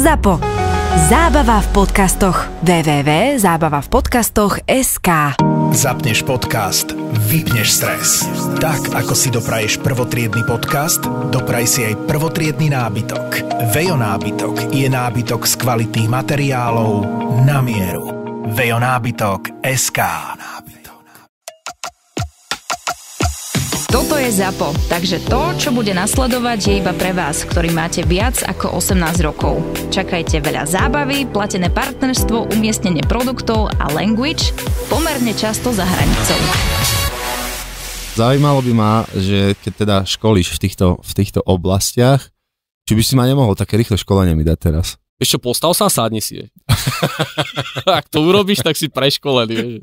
ZAPO. Zábava v podcastoch. www.zabavavpodcastoch.sk Zapneš podcast, vypneš stres. Tak, ako si dopraješ prvotriedny podcast, dopraj si aj prvotriedny nábytok. Vejo nábytok je nábytok z kvalitných materiálov na mieru. Vejo SK. Toto je ZAPO, takže to, čo bude nasledovať, je iba pre vás, ktorý máte viac ako 18 rokov. Čakajte veľa zábavy, platené partnerstvo, umiestnenie produktov a language pomerne často za hranicou. Zaujímalo by ma, že keď teda školíš v týchto, v týchto oblastiach, či by si ma nemohol také rýchle školenie mi dať teraz? Ešte postav sa a sádni si. Ak to urobíš, tak si preškolený.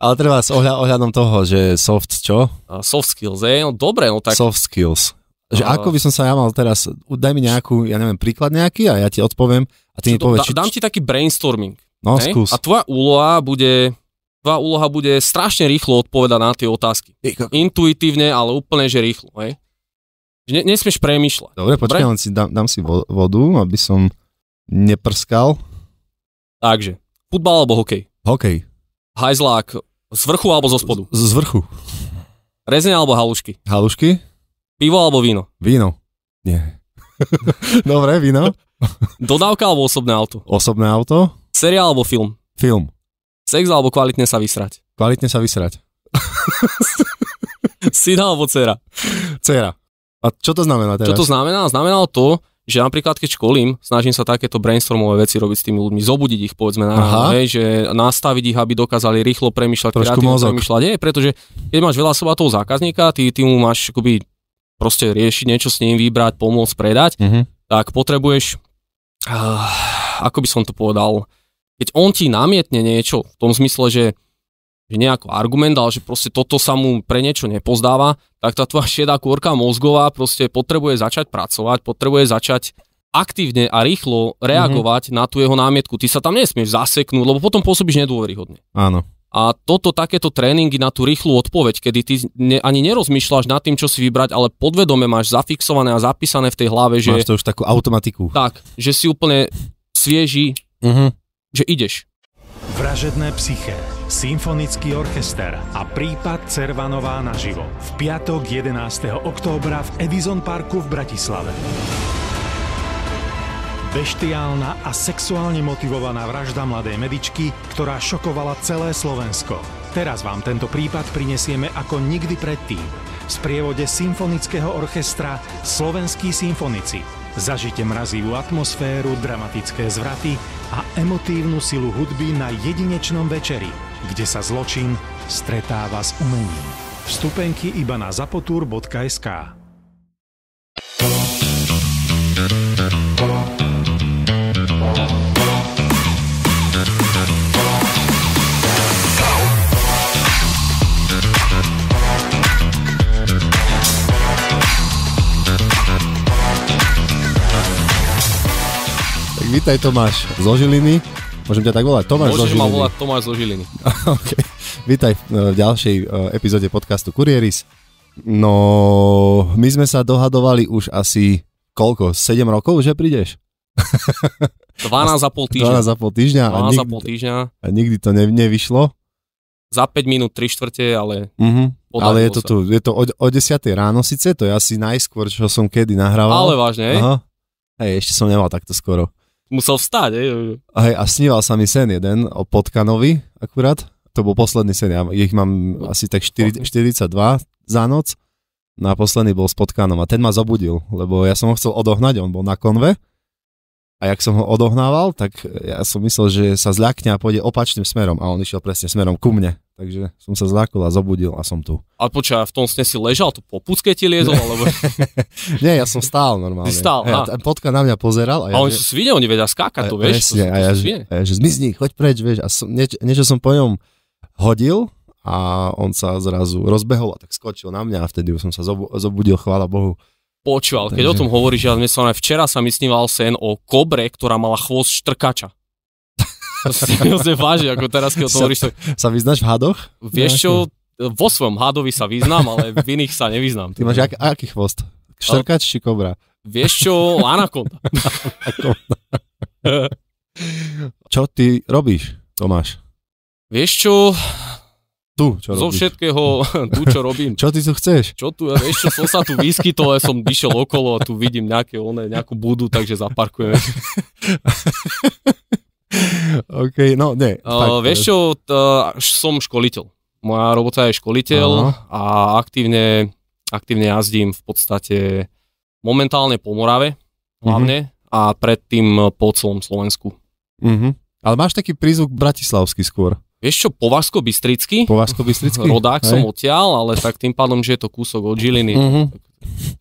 Ale treba s ohľa, ohľadom toho, že soft čo? Uh, soft skills, je? No dobre, no tak... Soft skills. Že uh, ako by som sa ja mal teraz, daj mi nejakú, ja neviem, príklad nejaký a ja ti odpoviem a ty mi povieš... dám ti taký brainstorming. No, hej? skús. A tvoja úloha bude, tvoja úloha bude strašne rýchlo odpovedať na tie otázky. Intuitívne, ale úplne, že rýchlo. Hej? Ne, nesmieš premýšľať. Dobre, počkaj, len si dám, dám si vodu, aby som neprskal. Takže, futbal alebo hokej? Hokej. Hajzlák z vrchu alebo zo spodu? Z, z vrchu. Rezeň alebo halušky? Halušky. Pivo alebo víno? Víno. Nie. Dobre, víno. Dodávka alebo osobné auto? Osobné auto. Seriál alebo film? Film. Sex alebo kvalitne sa vysrať? Kvalitne sa vysrať. Syn alebo dcera? Cera. A čo to znamená teraz? Čo to znamená? Znamená to, že napríklad keď školím, snažím sa takéto brainstormové veci robiť s tými ľuďmi, zobudiť ich povedzme na Aha. hej, že nastaviť ich, aby dokázali rýchlo premýšľať, Trošku mozog. premýšľať, nie, pretože keď máš veľa slova toho zákazníka, ty, ty mu máš akoby proste riešiť niečo s ním, vybrať, pomôcť, predať, uh-huh. tak potrebuješ, uh, ako by som to povedal, keď on ti namietne niečo v tom zmysle, že že nejako argument, ale že proste toto sa mu pre niečo nepozdáva, tak tá tvoja šedá kôrka mozgová proste potrebuje začať pracovať, potrebuje začať aktívne a rýchlo mhm. reagovať mm-hmm. na tú jeho námietku. Ty sa tam nesmieš zaseknúť, lebo potom pôsobíš nedôveryhodne. Áno. A toto, takéto tréningy na tú rýchlu odpoveď, kedy ty ne, ani nerozmýšľaš nad tým, čo si vybrať, ale podvedome máš zafixované a zapísané v tej hlave, že... Máš to už takú automatiku. Tak, že si úplne svieži, uh-huh. že ideš. Vražedné psyché. Symfonický orchester a prípad Cervanová naživo. V piatok 11. októbra v Edison Parku v Bratislave. Beštiálna a sexuálne motivovaná vražda mladej medičky, ktorá šokovala celé Slovensko. Teraz vám tento prípad prinesieme ako nikdy predtým. V sprievode Symfonického orchestra Slovenskí symfonici. Zažite mrazivú atmosféru, dramatické zvraty a emotívnu silu hudby na jedinečnom večeri kde sa zločin stretáva s umením. Vstupenky iba na zapotur.sk Vítaj Tomáš zo Žiliny. Môžem ťa tak volať? Tomáš Môžeš ma volať Tomáš zo Žiliny. okay. Vítaj e, v ďalšej e, epizóde podcastu Kurieris. No, my sme sa dohadovali už asi koľko? 7 rokov, že prídeš? 12 a pol týždňa. 12 a pol týždňa. 12 a, nikdy, a pol týždňa. A nikdy to ne, nevyšlo? Za 5 minút 3 štvrte, ale... Uh-huh. Ale je to, tu, je to o, o 10 ráno síce, to je asi najskôr, čo som kedy nahrával. Ale vážne, Aha. Hej, ešte som nemal takto skoro musel vstať. Hej. Hej, a sníval sa mi sen jeden o Potkanovi akurát. To bol posledný sen, ja ich mám asi tak 4, 42 za noc. No a posledný bol s Potkanom a ten ma zobudil, lebo ja som ho chcel odohnať, on bol na konve a jak som ho odohnával, tak ja som myslel, že sa zľakne a pôjde opačným smerom. A on išiel presne smerom ku mne. Takže som sa zlákol a zobudil a som tu. A počkaj, v tom sne si ležal, to po pucke ti liezol? Alebo... Nie, ja som stál normálne. Ty stál, ja, a... Potka na mňa pozeral. A, ja, a oni že... sú svine, oni vedia skákať, to vieš. Presne, to, a, ja, že, a ja, že zmizni, choď preč, vieš. A som, nieč, niečo som po ňom hodil a on sa zrazu rozbehol a tak skočil na mňa a vtedy som sa zobudil, chvála Bohu počúval. Keď Takže... o tom hovoríš, ja som aj včera sa mi sníval sen o kobre, ktorá mala chvost štrkača. to si váži, ako teraz, keď o tom hovoríš. Sa, Sa vyznáš v hadoch? Vieš čo, vo svojom hadovi sa vyznám, ale v iných sa nevyznám. Ty máš ak, aký chvost? Štrkač či kobra? Vieš čo, anakonda. čo ty robíš, Tomáš? Vieš čo, tu, čo Zo všetkého, tu, čo robím. čo ty tu chceš? Čo tu, vieš, čo som sa tu vyskytol, ja som išiel okolo a tu vidím nejaké one, nejakú budu, takže zaparkujeme. OK, no nie. Uh, eh, tak, eh, vieš čo, t- som školiteľ. Moja robota je školiteľ uh-huh. a aktívne, aktívne jazdím v podstate momentálne po Morave mhm. hlavne uh-huh. a predtým po celom Slovensku. Uh-huh. Ale máš taký prízvuk bratislavský skôr. Vieš čo, považsko bystrický považsko bystrický Rodák hej. som odtiaľ, ale tak tým pádom, že je to kúsok od Žiliny. Mhm.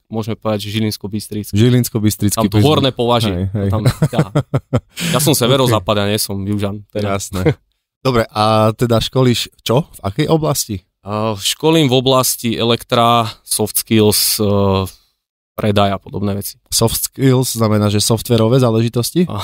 Môžeme povedať, že žilinsko bystrický žilinsko bystrický Tam to horné považie. Hej, hej. Tam, ja. ja som severozápad, ja nie som južan. Teda. Jasné. Dobre, a teda školíš čo? V akej oblasti? Uh, školím v oblasti elektra, soft skills, uh, predaj a podobné veci. Soft skills znamená, že softverové záležitosti? Uh,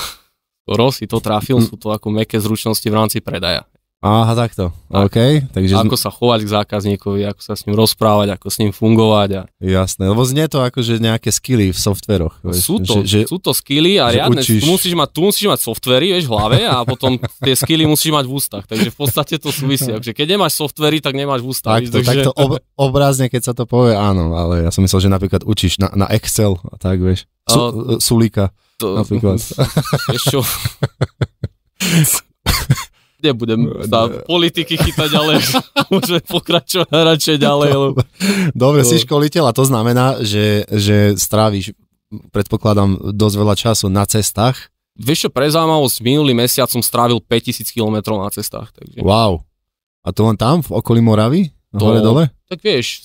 skoro si to trafil, sú to ako meké zručnosti v rámci predaja. Aha, takto. Tak. OK. Takže... Ako sa chovať k zákazníkovi, ako sa s ním rozprávať, ako s ním fungovať. A... Jasné, lebo znie to ako, že nejaké skily v softveroch. Vieš, sú, to, že, sú to skily a riadne, učíš... tu, musíš mať, tu musíš mať softvery vieš, v hlave a potom tie skily musíš mať v ústach. Takže v podstate to súvisí. Takže keď nemáš softvery, tak nemáš v ústach. Takto, takže... takto ob, obrazne, keď sa to povie, áno, ale ja som myslel, že napríklad učíš na, na Excel a tak, vieš. su- uh, Sulika. to, napríklad. Vieš čo? nebudem no, sa ne. politiky chytať, ale môžeme pokračovať radšej ďalej. Lebo... Dobre, to... si školiteľ a to znamená, že, že stráviš, predpokladám, dosť veľa času na cestách. Vieš čo, pre zaujímavosť, minulý mesiac som strávil 5000 km na cestách. Takže... Wow. A to len tam, v okolí Moravy? Hore, dole? Tak vieš,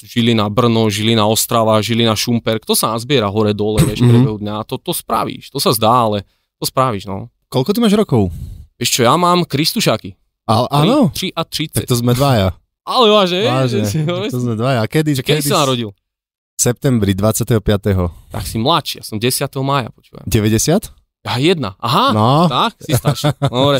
Žili na Brno, žili na Ostrava, žili na Šumper, to sa nazbiera hore, dole, vieš, mm-hmm. dňa, to, to spravíš, to sa zdá, ale to spravíš, no. Koľko ty máš rokov? Vieš čo, ja mám Kristušáky. Ale áno. 3 a 30. Tak to sme dvaja. Ale váže. Vážne, to sme dvaja. Kedy, kedy, kedy sa narodil? V septembri 25. Tak si mladší, ja som 10. mája, počúvam. 90? A jedna, aha, no. tak, si starší. No, dobre,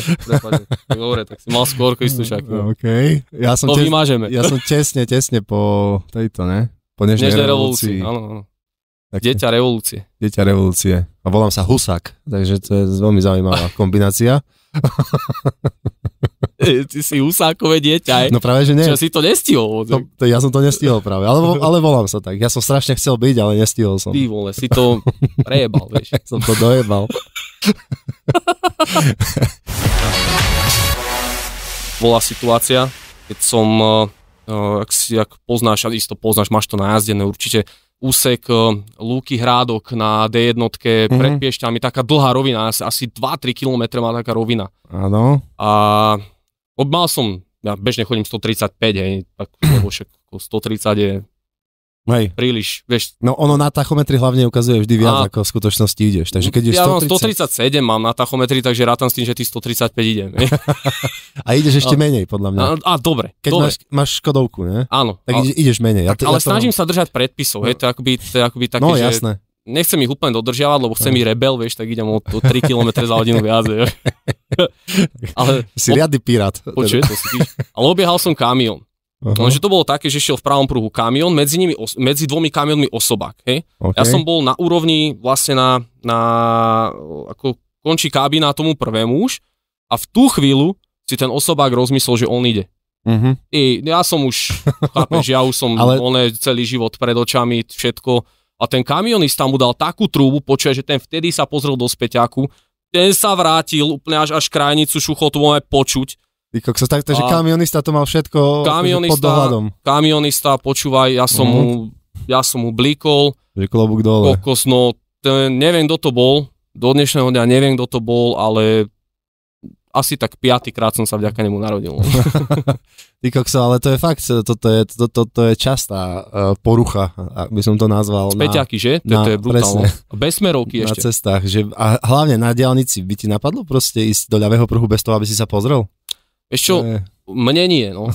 Dobre, tak si mal skôr Kristušák. No. OK. Ja som to tes, vymážeme. Ja som tesne, tesne po tejto, ne? Po dnešnej, dnešnej revolúcii. revolúcii. Áno, áno. Tak, Dieťa revolúcie. Dieťa revolúcie. A volám sa Husák, takže to je veľmi zaujímavá kombinácia. Ty si husákové dieťa. No práve, že nie. Čo si to nestihol. To, to, ja som to nestihol práve, ale, ale volám sa tak. Ja som strašne chcel byť, ale nestihol som. Ty vole, si to prejebal, vieš. som to dojebal. Bola situácia, keď som, eh, eh, ak, si, ak poznáš, isto poznáš, máš to najazdené no určite, úsek e, Lúky Hrádok na D1 mm-hmm. pred Piešťami, taká dlhá rovina, asi 2-3 km má taká rovina. Áno. A odmal som, ja bežne chodím 135, hej, tak, lebo však 130 je Hej. Príliš, vieš. No ono na tachometri hlavne ukazuje vždy viac, a... ako v skutočnosti ideš. Takže keď ja 130... 137 mám na tachometri, takže rátam s tým, že ty 135 idem. a ideš ešte a... menej, podľa mňa. A, a dobre. Keď dobre. Máš, máš škodovku, ne? Áno. Tak a... ideš menej. ja to, ale ja snažím mám... sa držať predpisov, hej, to je akoby, to je akoby také, no, jasné. Že nechcem ich úplne dodržiavať, lebo chcem no. ich rebel, vieš, tak idem o, o 3 km za hodinu viac. ale, si riadny pirát. Počuje, teda. to si Ale obiehal som kamión. Uh-huh. Lenže to bolo také, že šiel v pravom pruhu kamión, medzi, nimi, os- medzi dvomi kamionmi osobák. Okay. Ja som bol na úrovni vlastne na, na ako končí kabína tomu prvému už a v tú chvíľu si ten osobák rozmyslel, že on ide. Uh-huh. I ja som už, chápeš, ja už som Ale... on celý život pred očami, všetko. A ten kamionista mu dal takú trúbu, počuje, že ten vtedy sa pozrel do späťaku, ten sa vrátil úplne až, až krajnicu šuchotu, máme počuť sa tak, takže a kamionista to mal všetko akože, kamionista, pod dohľadom. Kamionista, počúvaj, ja som, mm mu, ja som mu blíkol. Že klobúk dole. Kokos, no, ten, neviem, kto to bol. Do dnešného dňa neviem, kto to bol, ale asi tak piatýkrát som sa vďaka nemu narodil. Ty kokso, ale to je fakt, toto je, to, to, to je častá e, porucha, ak by som to nazval. Späťaky, že? To, na, to je brutálne. Bez smerovky ešte. Na cestách, že, a hlavne na diálnici by ti napadlo proste ísť do ľavého pruhu bez toho, aby si sa pozrel? Vieš čo, e... mne nie, no.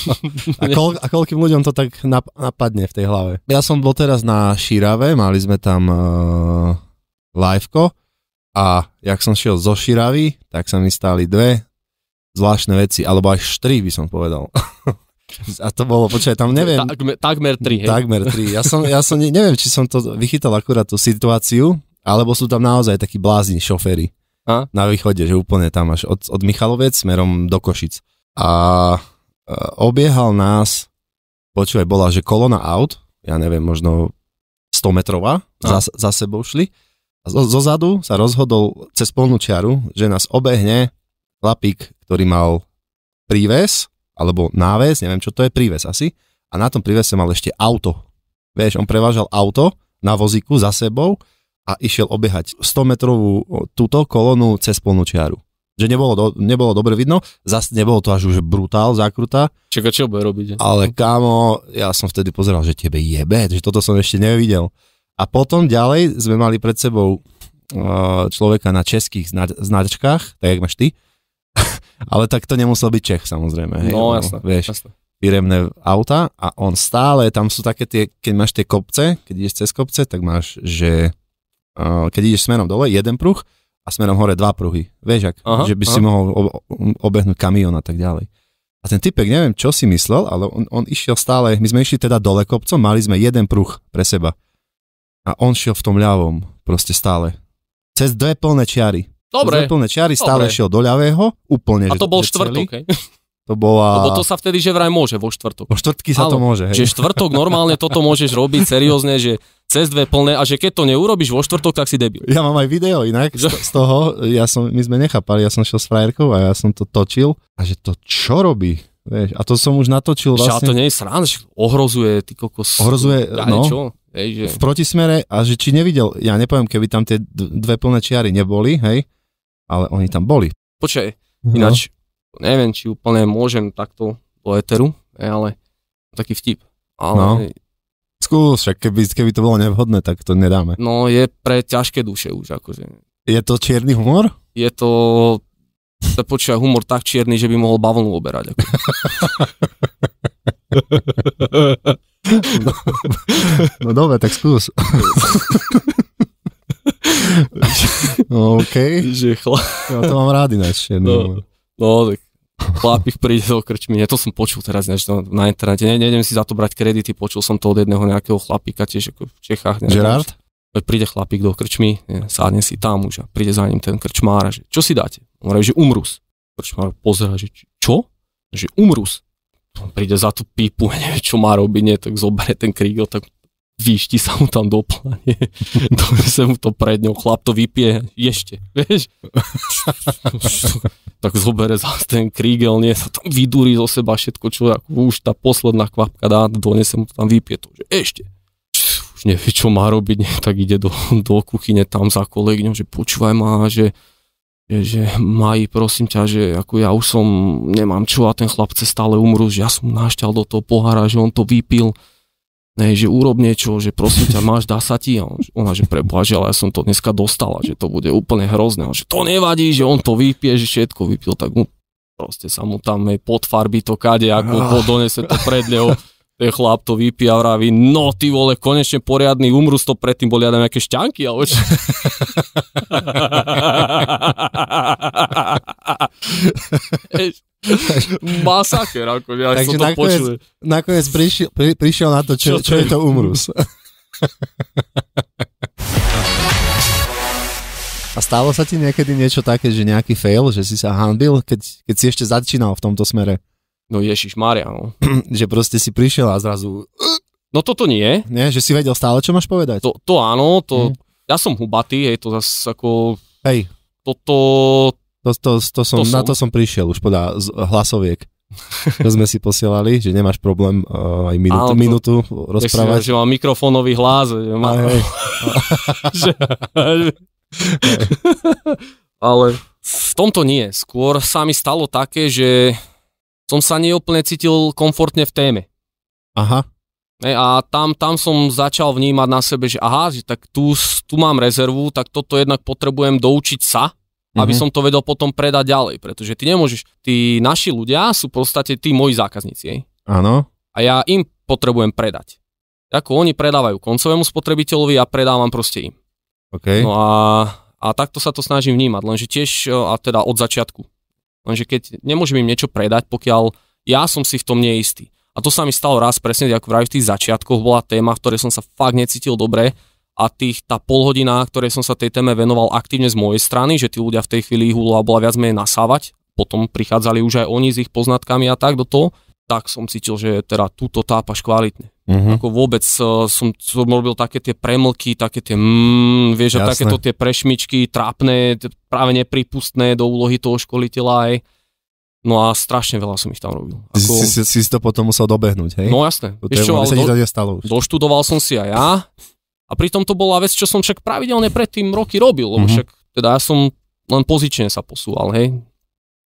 a, kol, a koľkým ľuďom to tak nap- napadne v tej hlave? Ja som bol teraz na Šírave, mali sme tam uh, liveko a jak som šiel zo Širavy, tak sa mi stali dve zvláštne veci, alebo až tri by som povedal. A to bolo, počkaj, tam neviem. Takmer, takmer 3, hej. Takmer 3. Ja som, ja som neviem, či som to vychytal akurát tú situáciu, alebo sú tam naozaj takí blázni šoféry. A? Na východe, že úplne tam až od, od Michaloviec smerom do Košic. A e, obiehal nás, počúvaj, bola, že kolona aut, ja neviem, možno 100 metrová, za, za sebou šli. A zo, zo zadu sa rozhodol cez polnú čiaru, že nás obehne lapik, ktorý mal príves, alebo náves, neviem čo to je, príves asi. A na tom prívese mal ešte auto. Vieš, on prevážal auto na vozíku za sebou a išiel obehať 100 metrovú túto kolónu cez plnú čiaru. Že nebolo, do, nebolo dobre vidno, zase nebolo to až už brutál, zákrutá. Čeka, čo bude robiť? Ale kámo, ja som vtedy pozeral, že tebe jebe, že toto som ešte nevidel. A potom ďalej sme mali pred sebou človeka na českých značkách, tak jak máš ty, ale tak to nemusel byť Čech samozrejme. Hej, no, no jasné, vieš, jasné. Firemné auta a on stále, tam sú také tie, keď máš tie kopce, keď ideš cez kopce, tak máš, že Eh, keď ideš smerom dole, jeden pruh a smerom hore dva pruhy. Vieš, ak, aha, že by aha. si mohol um, obehnúť kamión a tak ďalej. A ten typek, neviem, čo si myslel, ale on, on išiel stále, my sme išli teda dole kopcom, mali sme jeden pruh pre seba. A on šiel v tom ľavom, proste stále. Cez dve plné čiary. Dobre. Cez dve plné čiary stále Dobre. šiel do ľavého, úplne. A to bol štvrtok, To bola... Lebo to sa vtedy že vraj môže vo štvrtok. Vo štvrtky sa Ale, to môže, hej. Čiže štvrtok normálne toto môžeš robiť seriózne, že cez dve plné a že keď to neurobiš vo štvrtok, tak si debil. Ja mám aj video inak že... z toho, ja som, my sme nechápali, ja som šiel s frajerkou a ja som to točil a že to čo robí? Vieš, a to som už natočil vlastne. Že, to nie je srán, ohrozuje ty kokos. Ohrozuje, ja no. Čo? Hej, že... V protismere a že či nevidel, ja nepoviem, keby tam tie dve plné čiary neboli, hej, ale oni tam boli. Počkaj, no. ináč, no. neviem, či úplne môžem takto do éteru, ale taký vtip. Ale no Slovensku, však keby, keby to bolo nevhodné, tak to nedáme. No je pre ťažké duše už, akože. Je to čierny humor? Je to sa počúva humor tak čierny, že by mohol bavlnu oberať. Ako. No, no dobre, tak skús. no Okay. Že chla... Ja to mám rád ináč. No, no, tak Chlapík príde do krčmy, ja to som počul teraz než na, na internete, ne, nejdem si za to brať kredity, počul som to od jedného nejakého chlapíka tiež ako v Čechách. Neviem, Gerard? Príde chlapík do krčmy, ne, sádne si tam už a príde za ním ten krčmár a že čo si dáte? On že umrus. Krčmár pozera, že čo? Že umrus. On príde za tú pípu, nevie čo má robiť, nie, tak zoberie ten krígel, tak víš, ti sa mu tam doplane, to sa mu to pred ňou, chlap to vypije, ešte, vieš. tak zobere za ten krígel, nie, sa tam vydúri zo seba všetko, čo ako už tá posledná kvapka dá, donese mu to tam, vypie to, že ešte. Už nevie, čo má robiť, nie, tak ide do, do kuchyne tam za kolegyňou, že počúvaj ma, že že, že Maji, prosím ťa, že ako ja už som, nemám čo a ten chlapce stále umrú, že ja som nášťal do toho pohára, že on to vypil, ne, že urob niečo, že prosím ťa, máš, dá sa ti. Ona, že preboha, že ale ja som to dneska dostala, že to bude úplne hrozné. On, že to nevadí, že on to vypije, že všetko vypil, tak mu proste sa mu tam hej, podfarbí to kade, ako ho ah. donese to neho ten chlap to vypí a vraví, no ty vole, konečne poriadny umrus, to predtým boli jadem nejaké šťanky, ale čo? Masaker, ako ja Takže som to nakoniec, počul. Nakoniec prišiel, pri, prišiel na to, čo, čo, čo je to umrus. A stalo sa ti niekedy niečo také, že nejaký fail, že si sa hanbil, keď, keď si ešte začínal v tomto smere? No Ježiš Mária, no. že proste si prišiel a zrazu... No toto nie. Nie, že si vedel stále, čo máš povedať. To, to áno, to... Mm. Ja som hubatý, hej, to zase ako... Hej. Toto... To, to, to som, to na som. to som prišiel už podľa hlasoviek. to sme si posielali, že nemáš problém uh, aj minútu, Áno, to, minútu rozprávať. Si, že mám mikrofónový hlas. Že má, aj, aj. že, ale v tomto nie. Skôr sa mi stalo také, že som sa neúplne cítil komfortne v téme. Aha. E, a tam, tam som začal vnímať na sebe, že aha, že tak tu, tu mám rezervu, tak toto jednak potrebujem doučiť sa, mm-hmm. aby mhm. som to vedel potom predať ďalej, pretože ty nemôžeš, tí naši ľudia sú v podstate tí moji zákazníci. Hej. Áno. A ja im potrebujem predať. Ako oni predávajú koncovému spotrebiteľovi, ja predávam proste im. Okay. No a, a takto sa to snažím vnímať, lenže tiež, a teda od začiatku, Lenže keď nemôžem im niečo predať, pokiaľ ja som si v tom neistý. A to sa mi stalo raz presne, ako vraj v tých začiatkoch bola téma, v ktorej som sa fakt necítil dobre a tých tá pol hodina, ktoré som sa tej téme venoval aktívne z mojej strany, že tí ľudia v tej chvíli ich úloha bola viac menej nasávať, potom prichádzali už aj oni s ich poznatkami a tak do toho, tak som cítil, že teda túto tápaš kvalitne. Uh-huh. Ako vôbec uh, som, som robil také tie premlky, také tie mm, vieš, Jasné. a takéto tie prešmičky, trápne, práve nepripustné do úlohy toho školiteľa aj. No a strašne veľa som ich tam robil. Ako... Si, si, si, si to potom musel dobehnúť, hej? No jasné. čo, ale do... stalo už. Doštudoval som si aj ja. A pritom to bola vec, čo som však pravidelne predtým roky robil, lebo mm-hmm. však teda ja som len pozične sa posúval, hej.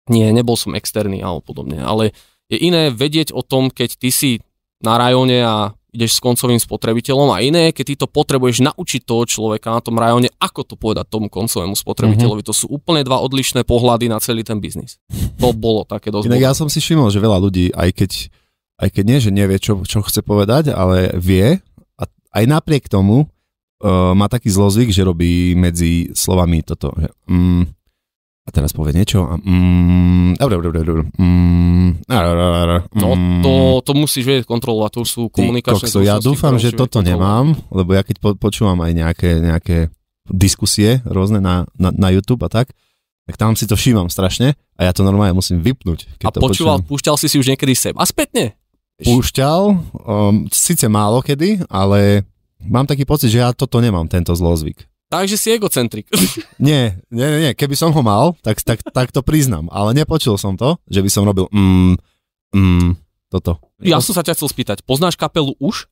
Nie, nebol som externý alebo podobne, ale uh, je iné vedieť o tom, keď ty si na rajone a ideš s koncovým spotrebiteľom a iné, keď ty to potrebuješ naučiť toho človeka na tom rajone, ako to povedať tomu koncovému spotrebiteľovi. Mm-hmm. To sú úplne dva odlišné pohľady na celý ten biznis. To bolo také dosť. Inak ja som si všimol, že veľa ľudí, aj keď, aj keď nie, že nevie, čo, čo chce povedať, ale vie a aj napriek tomu uh, má taký zlozvyk, že robí medzi slovami toto. Že, mm, a teraz povie niečo a mm, dobre, dobre, dobre, No to, mm. to musíš vedieť kontrolovať, to už sú komunikačné... Kokso, ja dúfam, že toto nemám, lebo ja keď po, počúvam aj nejaké, nejaké diskusie rôzne na, na, na YouTube a tak, tak tam si to všímam strašne a ja to normálne musím vypnúť. Keď a to počúval, počúvam. púšťal si si už niekedy sem a spätne? Púšťal, um, síce málo kedy, ale mám taký pocit, že ja toto nemám, tento zlozvyk. Takže si egocentrik. Nie, nie, nie, keby som ho mal, tak, tak, tak to priznám, ale nepočul som to, že by som robil mm, mm, toto. Ja som sa ťa chcel spýtať, poznáš kapelu Už?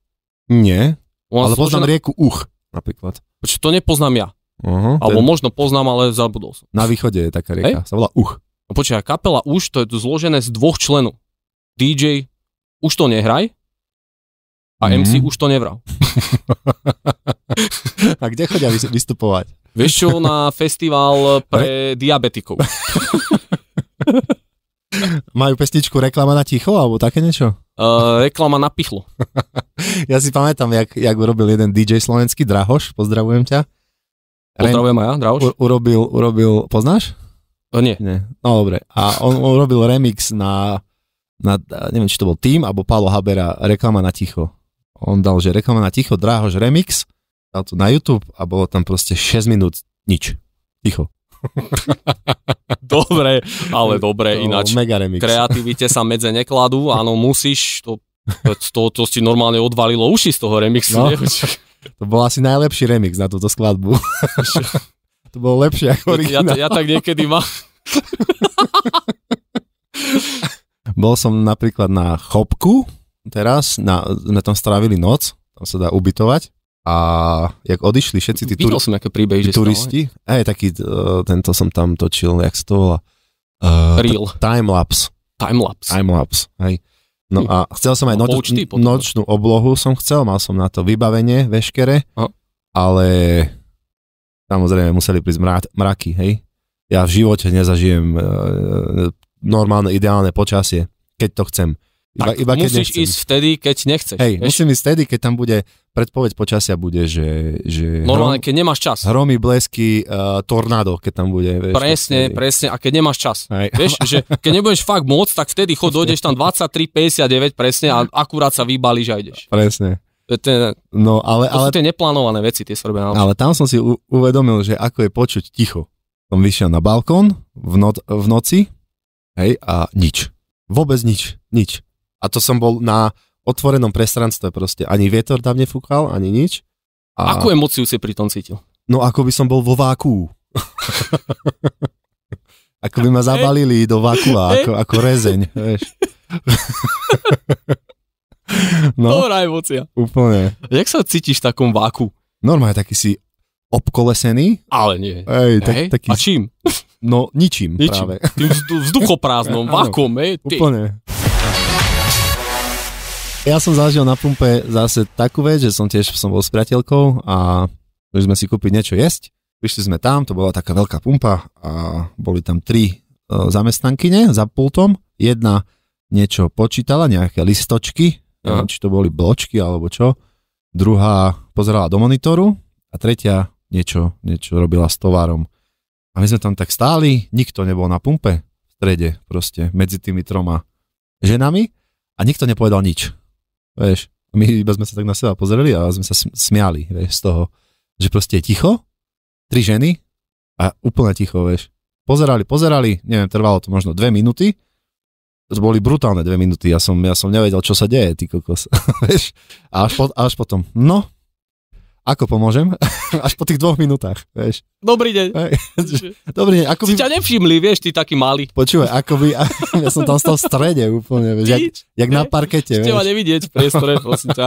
Nie, Ona ale poznám rieku Uch napríklad. Počkej, to nepoznám ja. Uh-huh, Alebo ten... možno poznám, ale zabudol som. Na východe je taká rieka, hey? sa volá Uch. No počkaj, kapela Už, to je zložené z dvoch členov. DJ Už to nehraj a mm. MC mhm. už to nevral. a kde chodia vystupovať? Vieš čo, na festival pre diabetikov. Majú pestičku reklama na ticho alebo také niečo? Uh, reklama na pichlo. ja si pamätám, jak, jak urobil jeden DJ slovenský, Drahoš, pozdravujem ťa. Pozdravujem aj ja, Drahoš. U, urobil, urobil, poznáš? Uh, nie. nie. No dobre. A on urobil remix na, na, neviem, či to bol tým, alebo Paolo Habera, reklama na ticho on dal, že reklama na ticho, dráhož remix, dal to na YouTube a bolo tam proste 6 minút nič. Ticho. dobre, ale dobre, to ináč mega remix. kreativite sa medze nekladú, áno, musíš, to, to, to si normálne odvalilo uši z toho remixu. No, to bol asi najlepší remix na túto skladbu. to bolo lepšie ako originál. Ja, ja, ja tak niekedy mám. bol som napríklad na Chopku, teraz, na, sme tam strávili noc, tam sa dá ubytovať a jak odišli všetci tí turi- som nejaké príbehy, že turisti, aj taký, uh, tento som tam točil, jak sa to volá? Uh, e, Real. T- timelapse. Timelapse. Timelapse, hej. No hm. a chcel som aj noč, Počty, nočnú oblohu som chcel, mal som na to vybavenie veškere, Aha. ale samozrejme museli prísť mra- mraky, hej. Ja v živote nezažijem e, e normálne, ideálne počasie, keď to chcem. Iba, tak, iba keď musíš nechcem. ísť vtedy, keď nechceš. Hej, vieš? musím ísť vtedy, keď tam bude, predpoveď počasia bude, že... že Normálne, hrom, keď nemáš čas. Hromy, blesky, uh, tornádo, keď tam bude. Vieš, presne, vtedy. presne, a keď nemáš čas. Hej. Vieš, že keď nebudeš fakt môcť, tak vtedy chod, dojdeš tam 23.59 presne a akurát sa vybalíš a ideš. Presne. Ten, no, ale, to ale, sú tie neplánované veci, tie sa robia no. Ale tam som si u, uvedomil, že ako je počuť ticho. Som vyšiel na balkón v, not, v noci, hej, a nič. Vôbec nič, nič. A to som bol na otvorenom prestranstve proste. Ani vietor tam nefúkal, ani nič. A... Akú emociu si pri tom cítil? No ako by som bol vo váku. ako by ma zabalili do váku, ako, ako rezeň, vieš. no, Dobrá emocia. Úplne. Jak sa cítiš v takom váku? Normálne taký si obkolesený. Ale nie. Ej, tak, Hej? taký... A čím? No ničím, ničím. práve. Tým vzduchoprázdnom, vákom, Úplne. Ty ja som zažil na pumpe zase takú vec, že som tiež som bol s priateľkou a chceli sme si kúpiť niečo jesť. Prišli sme tam, to bola taká veľká pumpa a boli tam tri e, zamestnankyne za pultom. Jedna niečo počítala, nejaké listočky, neviem, či to boli bločky alebo čo. Druhá pozerala do monitoru a tretia niečo, niečo robila s tovarom. A my sme tam tak stáli, nikto nebol na pumpe v strede proste medzi tými troma ženami a nikto nepovedal nič. Vieš, my iba sme sa tak na seba pozreli a sme sa smiali, vieš, z toho, že proste je ticho, tri ženy a úplne ticho, vieš. Pozerali, pozerali, neviem, trvalo to možno dve minúty, to boli brutálne dve minúty, ja som, ja som nevedel, čo sa deje, ty kokos, vieš. A až, po, až potom, no, ako pomôžem? Až po tých dvoch minútach, vieš. Dobrý deň. Hej. Dobrý deň. Ako by... Si ťa nevšimli, vieš, ty taký malý. Počúvaj, ako by, ja som tam stal v strede úplne, vieš, jak, jak na parkete, vieš. Teba nevidieť v priestore, prosím ťa.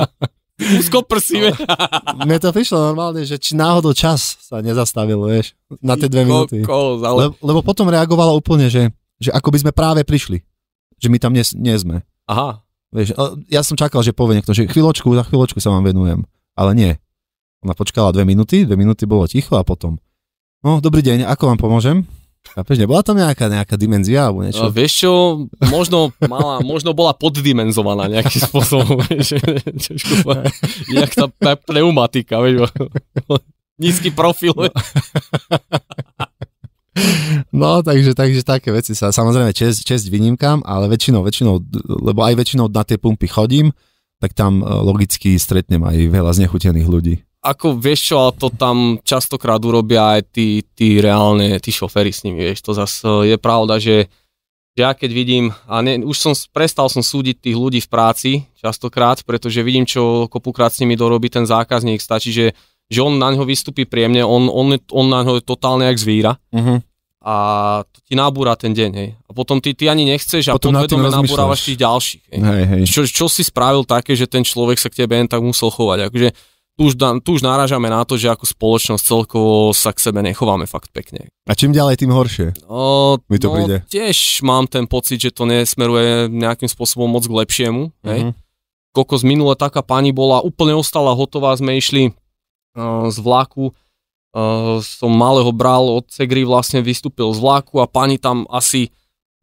Úzko prsíme. No. Mne to prišlo normálne, že či náhodou čas sa nezastavil, vieš, na tie dve minúty. Ale... Lebo, lebo potom reagovala úplne, že, že ako by sme práve prišli, že my tam nie, nie sme. Aha. Vieš, ja som čakal, že povie niekto, že chvíľočku, za chvíľočku sa vám venujem, ale nie ona počkala dve minúty, dve minúty bolo ticho a potom, no dobrý deň, ako vám pomôžem? Chápeš, nebola tam nejaká, nejaká dimenzia alebo niečo? A no, vieš čo, možno, mala, možno bola poddimenzovaná nejakým spôsobom. Jak tá pneumatika, vieš, nízky profil. No. No, takže, takže také veci sa, samozrejme, čest, čest výnimkám, ale väčšinou, väčšinou, lebo aj väčšinou na tie pumpy chodím, tak tam e, logicky stretnem aj veľa znechutených ľudí ako vieš čo, ale to tam častokrát urobia aj tí, tí reálne, tí šoféry s nimi, vieš, to zase je pravda, že ja keď vidím, a ne, už som prestal som súdiť tých ľudí v práci častokrát, pretože vidím, čo kopukrát s nimi dorobí ten zákazník, stačí, že, že on na ňo vystúpi príjemne, on, on, on na ňo je totálne jak zvíra uh-huh. a to ti nabúra ten deň, hej. A potom ty, ty ani nechceš a potom podvedome nabúravaš tých ďalších. Hej. Hej, hej. Čo, čo si spravil také, že ten človek sa k tebe jen tak musel chovať, akože tu už, dám, tu už náražame na to, že ako spoločnosť celkovo sa k sebe nechováme fakt pekne. A čím ďalej, tým horšie. O, no, Mi to no, príde. Tiež mám ten pocit, že to nesmeruje nejakým spôsobom moc k lepšiemu. Mm-hmm. Hej? z mhm. minule taká pani bola, úplne ostala hotová, sme išli uh, z vlaku, uh, som malého bral od Cegry, vlastne vystúpil z vlaku a pani tam asi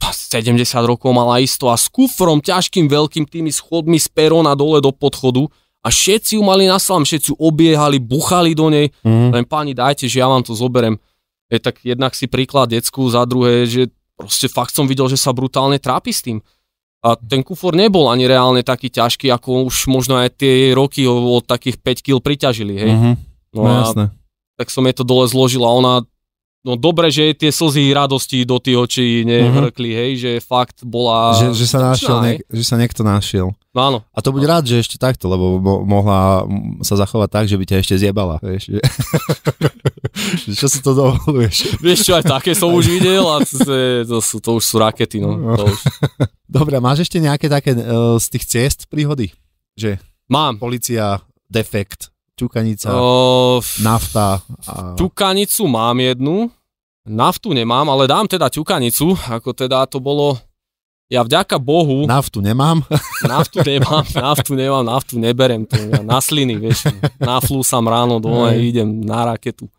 70 rokov mala isto a s kufrom ťažkým veľkým tými schodmi z perona dole do podchodu a všetci ju mali na slam, všetci ju obiehali, buchali do nej. Mm. Len páni, dajte, že ja vám to zoberem. Je tak jednak si príklad decku, za druhé, že proste fakt som videl, že sa brutálne trápi s tým. A ten kufor nebol ani reálne taký ťažký, ako už možno aj tie roky od takých 5 kg priťažili, hej. Mm-hmm. No, no jasné. Tak som jej to dole zložila, ona no dobre, že tie slzy radosti do tých očí nehrkli, mm-hmm. hej, že fakt bola... Že, že, sa, našiel, niek- že sa niekto našiel. No áno. A to buď áno. rád, že ešte takto, lebo mo- mohla sa zachovať tak, že by ťa ešte zjebala, vieš. Že... Čo si to dovoluješ? Vieš čo, aj také som už videl a to, to, sú, to už sú rakety, no. no. To už. Dobre, máš ešte nejaké také uh, z tých ciest príhody? Že Mám. Polícia, defekt, Čukanica, uh, nafta. A... Čukanicu mám jednu, naftu nemám, ale dám teda Čukanicu, ako teda to bolo... Ja vďaka Bohu... Naftu nemám. Naftu nemám, naftu nemám, naftu neberem. To ja na sliny, vieš. Naflúsam ráno dole, mm. idem na raketu.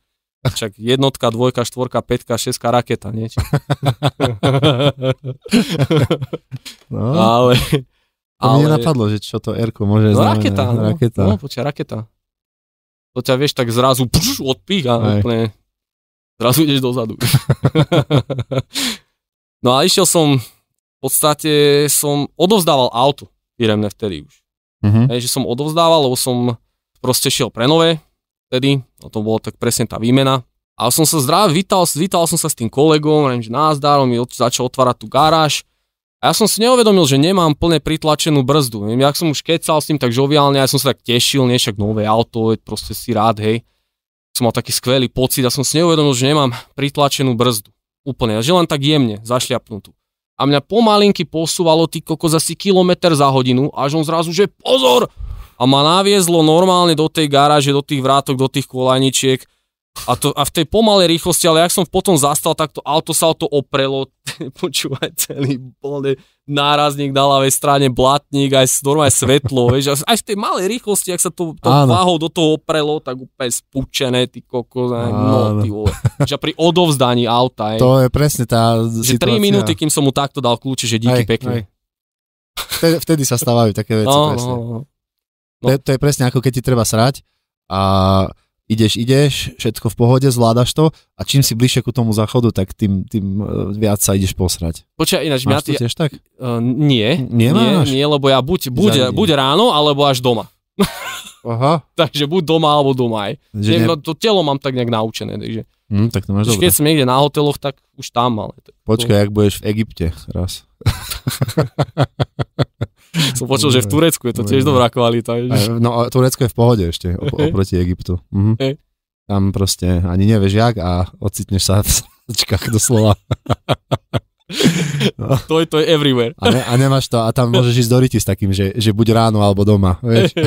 Však jednotka, dvojka, štvorka, petka, šeska raketa, nie? No. Ale, to ale... mi napadlo, že čo to Erko môže no, znamenáť. Raketa, no, raketa. No, počia, raketa to ťa vieš tak zrazu pš, a Aj. úplne. Zrazu ideš dozadu. no a išiel som, v podstate som odovzdával auto firemné vtedy už. Mm-hmm. Hej, že som odovzdával, lebo som proste šiel pre nové vtedy, a to bolo tak presne tá výmena. A som sa zdravý, vítal, vítal som sa s tým kolegom, neviem, že on mi začal otvárať tú garáž, a ja som si neuvedomil, že nemám plne pritlačenú brzdu. Ja som už kecal s tým tak žoviálne, ja som sa tak tešil, nie však nové auto, proste si rád, hej. Som mal taký skvelý pocit a som si neuvedomil, že nemám pritlačenú brzdu. Úplne, že len tak jemne, zašliapnutú. A mňa pomalinky posúvalo ty kokos asi kilometr za hodinu, až on zrazu, že pozor! A ma naviezlo normálne do tej garáže, do tých vrátok, do tých kolajničiek a, to, a v tej pomalej rýchlosti, ale ak som potom zastal, tak to auto sa to oprelo, počúvaj celý bolne nárazník na ľavej strane, blatník, aj normálne svetlo, vieš, aj v tej malej rýchlosti, ak sa to, to váhou do toho oprelo, tak úplne spúčené, ty kokos, no ty vole. Že pri odovzdaní auta, aj, To je presne tá že situácia. 3 minúty, kým som mu takto dal kľúče, že díky aj, pekne. Aj. Vtedy, vtedy sa stávajú také veci, no, presne. No, no. No. To, je, to je presne ako keď ti treba srať a ideš, ideš, všetko v pohode, zvládaš to a čím si bližšie ku tomu záchodu, tak tým, tým e, viac sa ideš posrať. Počkaj, ináč Máš to Ja, tiež tak? Uh, nie, nie, nie, nie, lebo ja buď, buď, buď ráno, alebo až doma. Aha. takže buď doma, alebo doma aj. Že ne... No, to telo mám tak nejak naučené, takže... Mm, tak to máš Keď som niekde na hoteloch, tak už tam, ale... Tak... Počkaj, to... ak budeš v Egypte raz. Som počul, že v Turecku je to tiež dobrá kvalita. No a Turecko je v pohode ešte oproti Egyptu. Mhm. Tam proste ani nevieš jak a ocitneš sa v sáčkach doslova. No. To, je, to je everywhere. A, ne, a nemáš to, a tam môžeš ísť do s takým, že, že buď ráno alebo doma, vieš.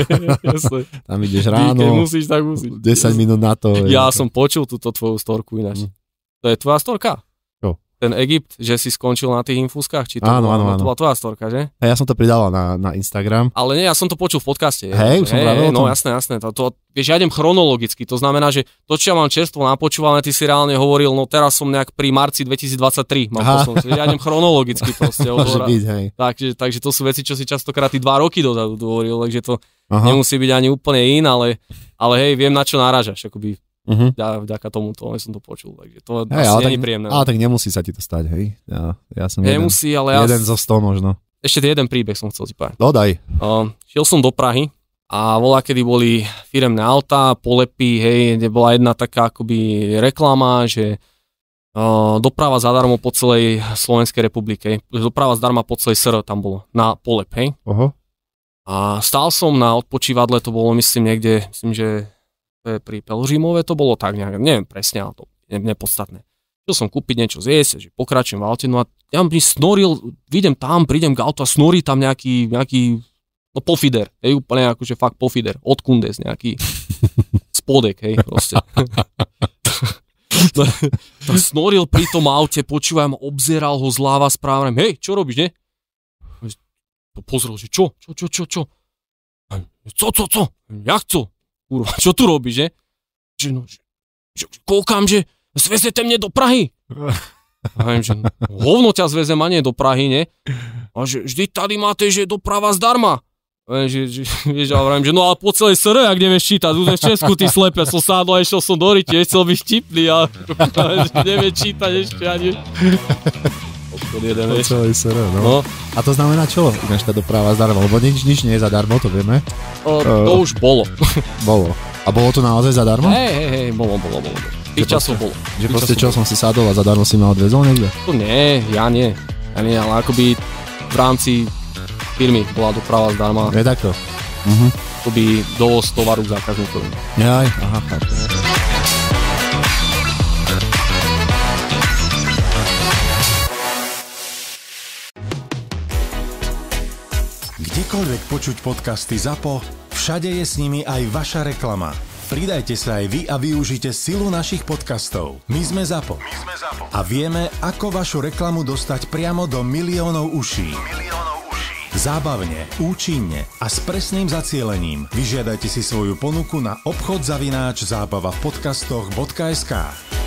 tam ideš ráno, Ty, musíš, tak musíš. 10 minút na to. Ja je. som počul túto tvoju storku ináč. Mm. To je tvoja storka? ten Egypt, že si skončil na tých infúzkach, či to, áno, áno, no, áno. to bola tvoja storka, že? A ja som to pridala na, na Instagram. Ale nie, ja som to počul v podcaste. Hej, už som hej, No jasné, jasné. To, to, vieš, ja idem chronologicky, to znamená, že to, čo ja mám čerstvo napočúvané, ty si reálne hovoril, no teraz som nejak pri marci 2023, mám poslom, ja idem chronologicky proste. Môže byť, hej. Takže, takže to sú veci, čo si častokrát i dva roky dozadu hovoril, takže to Aha. nemusí byť ani úplne in, ale, ale hej, viem na čo náražaš, akoby Uh-huh. Mhm. Ja, vďaka tomu to, som to počul, takže to hey, asi nie je príjemné. Ale tak nemusí sa ti to stať, hej? Ja, ja som hey, jeden, ale jeden ja zo sto možno. Ešte jeden príbeh som chcel ti povedať. Dodaj. No, uh, šiel som do Prahy a volá, kedy boli firemné autá, polepy, hej, kde bola jedna taká akoby reklama, že uh, doprava zadarmo po celej Slovenskej republike, doprava zdarma po celej SR tam bolo, na polep, hej. Uh-huh. A stál som na odpočívadle, to bolo myslím niekde, myslím, že pri pri Pelžimove to bolo tak, nejak, neviem presne, ale to je nepodstatné. Chcel som kúpiť niečo zjesť, že pokračujem v aute, no a ja mi snoril, vidím tam, prídem k autu a snorí tam nejaký, nejaký no pofider, hej, úplne že fakt pofider, od kundes nejaký spodek, hej, proste. tak snoril pri tom aute, počúvam, obzeral ho zláva správne, hej, čo robíš, ne? Pozrel, že čo, čo, čo, čo, čo? Co, co, co? Ja chcú kurva, čo tu robíš, že? Že, no, že, že koukám, že zvezete mne do Prahy. A viem, že hovno ťa zvezem a nie do Prahy, ne? A že vždy tady máte, že doprava zdarma. A viem, že, že, vieš, a viem, že no ale po celej SR, ak nevieš čítať, už v Česku ty slepe, som sádlo a išiel som do Riti, chcel byť vtipný, ale neviem čítať ešte ani. Ja pod jeden, po celej sere, no. no. A to znamená čo? Ináč tá doprava zdarma, lebo nič, nič nie je zadarmo, to vieme. O, e, to uh, už bolo. bolo. A bolo to naozaj zadarmo? Hej, hej, hej, bolo, bolo, bolo. Tých časov bolo. Že proste čo, bolo. som si sadol a zadarmo si ma odvezol niekde? To no nie, ja nie. Ja nie, ale akoby v rámci firmy bola doprava zdarma. Je takto. Mhm. Uh-huh. Mhm. To by dovoz tovaru k zákazníkovi. Jaj, aha, chápem. Kdekoľvek počuť podcasty ZAPO, všade je s nimi aj vaša reklama. Pridajte sa aj vy a využite silu našich podcastov. My sme ZAPO. My sme ZAPO. A vieme, ako vašu reklamu dostať priamo do miliónov uší. Zábavne, účinne a s presným zacielením. Vyžiadajte si svoju ponuku na obchod zavináč zábava v podcastoch.sk.